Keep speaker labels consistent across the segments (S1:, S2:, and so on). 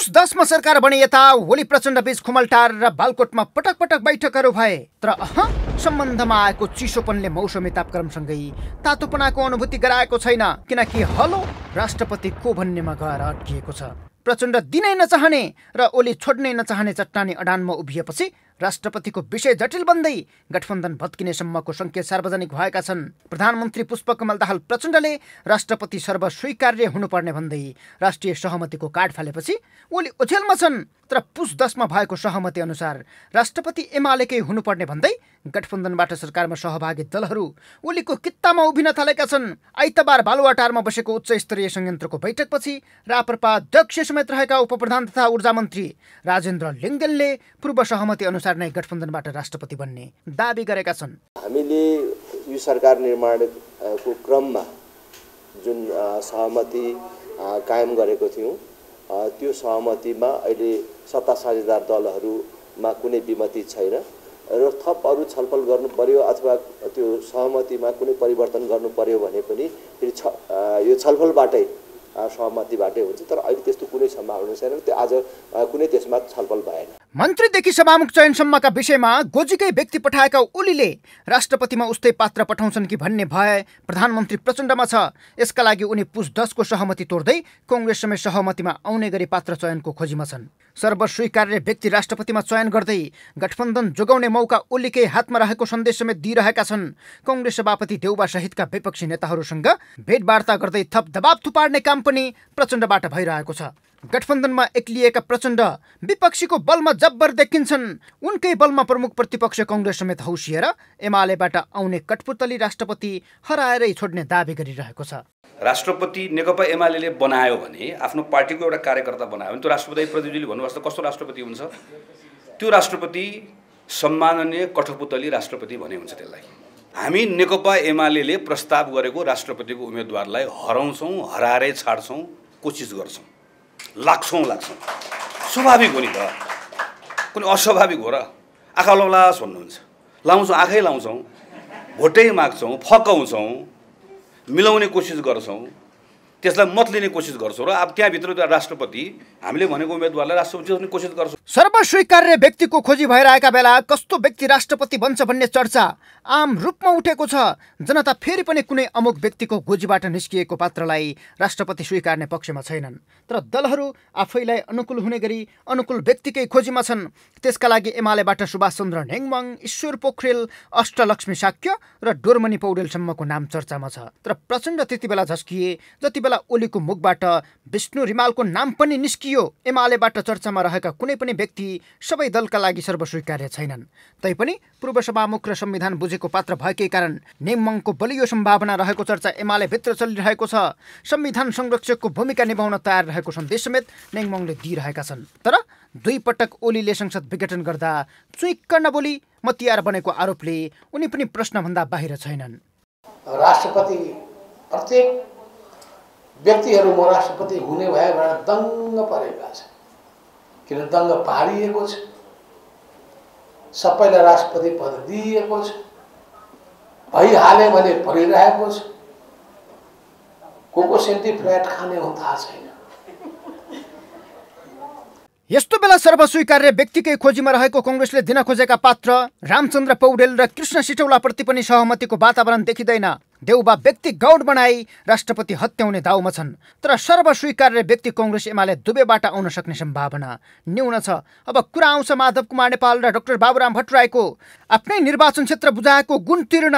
S1: पुष दसमा सरकार बने यता होली प्रचण्ड बीच खुमलटार र बालकोटमा पटक पटक बैठकहरू भए तर अह सम्बन्धमा आएको चिसोपनले मौसमी तापक्रमसँगै तातोपनाको अनुभूति गराएको छैन किनकि हलो राष्ट्रपति को भन्नेमा गएर अड्किएको छ प्रचण्ड दिनै नचाहने र ओली छोड्नै नचाहने चट्टानी अडानमा उभिएपछि राष्ट्रपतिको विषय जटिल बन्दै गठबन्धन भत्किनेसम्मको सङ्केत सार्वजनिक भएका छन् प्रधानमन्त्री पुष्पकमल दाहाल प्रचण्डले राष्ट्रपति सर्वस्वीकार्य हुनुपर्ने भन्दै राष्ट्रिय सहमतिको कार्ड फालेपछि ओली ओझेलमा छन् तर पुष दसमा भएको सहमति अनुसार राष्ट्रपति एमालेकै हुनुपर्ने भन्दै गठबन्धनबाट सरकारमा सहभागी दलहरू ओलीको कित्तामा उभिन थालेका छन् आइतबार बालुवाटारमा बसेको उच्च स्तरीय संयन्त्रको बैठकपछि राप्रपा अध्यक्ष समेत रहेका उपप्रधान तथा ऊर्जा मन्त्री राजेन्द्र लिङ्गेलले पूर्व सहमति अनुसार अनुसार नै गठबन्धनबाट राष्ट्रपति बन्ने दावी गरेका छन्
S2: हामीले यो सरकार निर्माणको क्रममा जुन सहमति कायम गरेको थियौँ त्यो सहमतिमा अहिले सत्ता साझेदार दलहरूमा कुनै विमति छैन र थप अरू छलफल गर्नु पर्यो अथवा त्यो सहमतिमा कुनै परिवर्तन गर्नु पर्यो भने पनि फेरि छ यो छलफलबाटै सहमतिबाटै हुन्छ तर अहिले त्यस्तो कुनै सम्भावना छैन त्यो आज कुनै त्यसमा छलफल भएन
S1: मन्त्रीदेखि सभामुख चयनसम्मका विषयमा गोजीकै व्यक्ति पठाएका ओलीले राष्ट्रपतिमा उस्तै पात्र पठाउँछन् कि भन्ने भय प्रधानमन्त्री प्रचण्डमा छ यसका लागि उनी पुस दसको सहमति तोड्दै समय सहमतिमा आउने गरी पात्र चयनको खोजीमा छन् सर्वस्वीकार्य व्यक्ति राष्ट्रपतिमा चयन गर्दै गठबन्धन जोगाउने मौका ओलीकै हातमा रहेको सन्देश समेत दिइरहेका छन् कङ्ग्रेस सभापति देउबा सहितका विपक्षी नेताहरूसँग भेटवार्ता गर्दै थप दबाब थुपार्ने काम काम पनि प्रचण्डबाट भइरहेको छ गठबन्धनमा एक्लिएका प्रचण्ड विपक्षीको बलमा जब्बर देखिन्छन् उनकै बलमा प्रमुख प्रतिपक्ष कङ्ग्रेस समेत हौसिएर एमालेबाट आउने कठपुतली राष्ट्रपति हराएरै छोड्ने दावी गरिरहेको छ
S2: राष्ट्रपति नेकपा एमाले बनायो भने आफ्नो पार्टीको एउटा कार्यकर्ता बनायो भने त्यो राष्ट्रपति प्रतिनिधिले भन्नुभएको कस्तो राष्ट्रपति हुन्छ त्यो राष्ट्रपति सम्माननीय कठपुतली राष्ट्रपति भने हुन्छ त्यसलाई हामी नेकपा एमाले प्रस्ताव गरेको राष्ट्रपतिको उम्मेदवारलाई हराउँछौँ हराएरै छाड्छौँ कोसिस गर्छौँ लाग्छौँ लाग्छौँ स्वाभाविक हो नि त कुनै अस्वाभाविक हो र आँखा लौलास भन्नुहुन्छ लाउँछौँ आँखै लाउँछौँ भोटै माग्छौँ फकाउँछौँ मिलाउने कोसिस गर्छौँ त्यसलाई मत लिने कोसिस गर्छौँ र अब त्यहाँभित्र राष्ट्रपति हामीले भनेको उम्मेद्वारलाई राष्ट्रपति सोच्ने कोसिस गर्छौँ
S1: सर्वस्वीकार्य व्यक्तिको खोजी भइरहेका बेला कस्तो व्यक्ति राष्ट्रपति बन्छ भन्ने चर्चा आम रूपमा उठेको छ जनता फेरि पनि कुनै अमुक व्यक्तिको गोजीबाट निस्किएको पात्रलाई राष्ट्रपति स्वीकार्ने पक्षमा छैनन् तर दलहरू आफैलाई अनुकूल हुने गरी अनुकूल व्यक्तिकै खोजीमा छन् त्यसका लागि एमालेबाट सुभाष चन्द्र नेङमङ ईश्वर पोखरेल अष्टलक्ष्मी साक्य र डोरमणि पौडेलसम्मको नाम चर्चामा छ तर प्रचण्ड त्यति बेला झस्किए जति बेला ओलीको मुखबाट विष्णु रिमालको नाम पनि निस्कियो एमालेबाट चर्चामा रहेका कुनै पनि व्यक्ति सबै दलका लागि सर्वस्वीकार्य छैनन् तैपनि पूर्व सभामुख र संविधान बुझेको पात्र भएकै कारण नेमङको बलियो सम्भावना रहेको चर्चा एमालेभित्र चलिरहेको छ संविधान संरक्षकको भूमिका निभाउन तयार रहेको सन्देश समेत नेङमङले दिइरहेका छन् तर दुई पटक ओलीले संसद विघटन गर्दा चुइक्क नबोली म तिहार बनेको आरोपले उनी पनि प्रश्नभन्दा बाहिर छैनन्
S2: राष्ट्रपति प्रत्येक व्यक्तिहरू म राष्ट्रपति हुने भए भनेर दङ्ग परेका छन् किन दङ्ग पारिएको छ सबैलाई राष्ट्रपति पद दिइएको छ भइहाल्यो भने भइरहेको छ को को सेन्टी फ्ल्याट खाने हो थाहा छैन
S1: यस्तो बेला सर्वस्वीकार्य व्यक्तिकै खोजीमा रहेको कङ्ग्रेसले दिन खोजेका पात्र रामचन्द्र पौडेल र कृष्ण सिटौलाप्रति पनि सहमतिको वातावरण देखिँदैन देउबा व्यक्ति गौड बनाई राष्ट्रपति हत्याउने दाउमा छन् तर सर्वस्वीकार्य व्यक्ति कङ्ग्रेस एमाले दुबेबाट आउन सक्ने सम्भावना न्यून छ अब कुरा आउँछ माधव कुमार नेपाल र डाक्टर बाबुराम भट्टराईको आफ्नै निर्वाचन क्षेत्र बुझाएको गुण तिर्न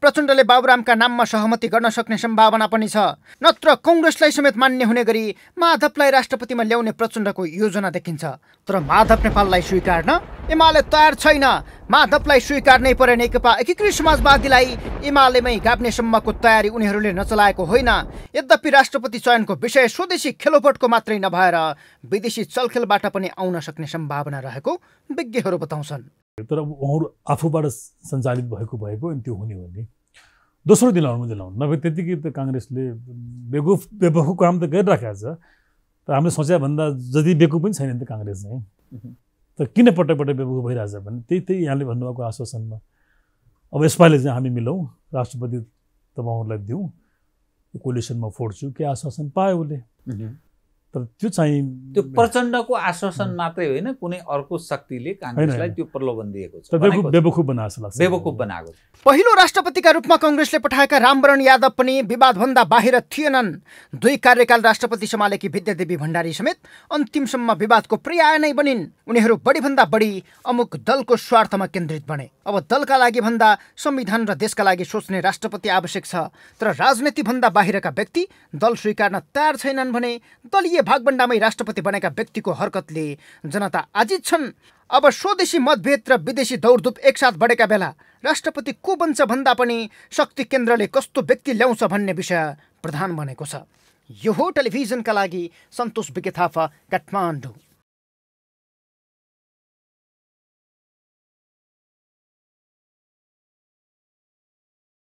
S1: प्रचण्डले बाबुरामका नाममा सहमति गर्न सक्ने सम्भावना पनि छ नत्र कङ्ग्रेसलाई समेत मान्य हुने गरी माधवलाई राष्ट्रपतिमा ल्याउने प्रचण्डको योजना देखिन्छ तर माधव नेपाललाई स्वीकार्न एमाले तयार छैन माधवलाई स्वीकार्नै परे नेकपा एकीकृत समाजवादीलाई एमालेमै गाप्नेसम्मको तयारी उनीहरूले नचलाएको होइन यद्यपि राष्ट्रपति चयनको विषय स्वदेशी खेलोपटको मात्रै नभएर विदेशी चलखेलबाट पनि आउन सक्ने सम्भावना रहेको विज्ञहरू बताउँछन्
S2: तर उहाँहरू आफूबाट सञ्चालित भएको भएको अनि त्यो हुने हो नि दोस्रो अनुमति दिलाउनु नभए त्यतिकै त काङ्ग्रेसले बेकुफ बेबुफको काम त गरिराखेको छ तर हामीले भन्दा जति बेकुफ पनि छैन नि त काङ्ग्रेस चाहिँ तर किन पटक बेबुक भइरहेछ भने त्यही त्यही यहाँले भन्नुभएको आश्वासनमा अब यसपालि चाहिँ हामी मिलौँ राष्ट्रपति तपाईँहरूलाई दिउँ कोलिसनमा फोड्छु के आश्वासन पायो उसले तर त्यो चाहिँ त्यो प्रचण्डको आश्वासन मात्रै होइन कुनै अर्को शक्तिले काङ्ग्रेसलाई त्यो प्रलोभन दिएको छ बेबखुब बनाएको लाग्छ बेबखुब बनाएको
S1: पहिलो राष्ट्रपतिका रूपमा कङ्ग्रेसले पठाएका रामवरण यादव पनि विवादभन्दा बाहिर थिएनन् दुई कार्यकाल राष्ट्रपति सम्हालेकी विद्यादेवी भण्डारी समेत अन्तिमसम्म विवादको पर्याय नै बनिन् उनीहरू बढीभन्दा बढी अमुक दलको स्वार्थमा केन्द्रित बने अब दलका लागि भन्दा संविधान र देशका लागि सोच्ने राष्ट्रपति आवश्यक छ तर राजनीतिभन्दा बाहिरका व्यक्ति दल स्वीकार्न तयार छैनन् भने दलीय भागभण्डामै राष्ट्रपति बनेका व्यक्तिको हरकतले जनता आजित छन् अब स्वदेशी मतभेद र विदेशी दौडधुप एकसाथ बढेका बेला राष्ट्रपति को बन्छ भन्दा पनि शक्ति केन्द्रले कस्तो व्यक्ति ल्याउँछ भन्ने विषय प्रधान बनेको छ यो हो टेलिभिजनका लागि सन्तोष विके थापा काठमाडौँ